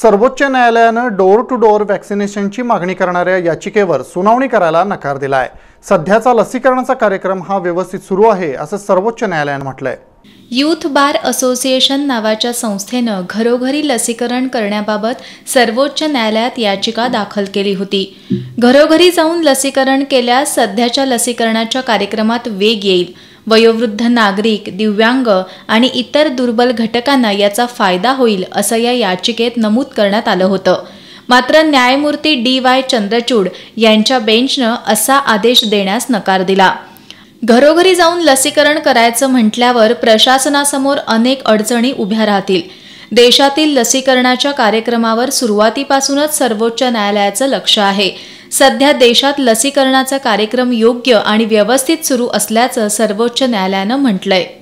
सर्वोच्च न्यायालयानं door to door व्हॅक्सिनेशनची मागणी करणाऱ्या याचिकेवर सुनावणी करायला नकार दिला आहे सध्याचा लसीकरणाचा कार्यक्रम हा व्यवस्थित सुरू आहे असं सर्वोच्च न्यायालयानं म्हटलं आहे यूथ बार असोसिएशन नावाच्या संस्थेनं घरोघरी लसीकरण करण्याबाबत सर्वोच्च न्यायालयात याचिका दाखल केली होती घरोघरी जाऊन लसीकरण केल्यास सध्याच्या लसीकरणाच्या कार्यक्रमात वेग येईल वयोवृद्ध नागरिक दिव्यांग आणि इतर दुर्बल घटकांना याचा फायदा होईल असं या याचिकेत नमूद करण्यात आलं होतं मात्र न्यायमूर्ती डी वाय चंद्रचूड यांच्या बेंचनं असा आदेश देण्यास नकार दिला घरोघरी जाऊन लसीकरण करायचं म्हटल्यावर प्रशासनासमोर अनेक अडचणी उभ्या राहतील देशातील लसीकरणाच्या कार्यक्रमावर सुरुवातीपासूनच सर्वोच्च न्यायालयाचं लक्ष आहे सध्या देशात लसीकरणाचा कार्यक्रम योग्य आणि व्यवस्थित सुरू असल्याचं सर्वोच्च न्यायालयानं म्हटलंय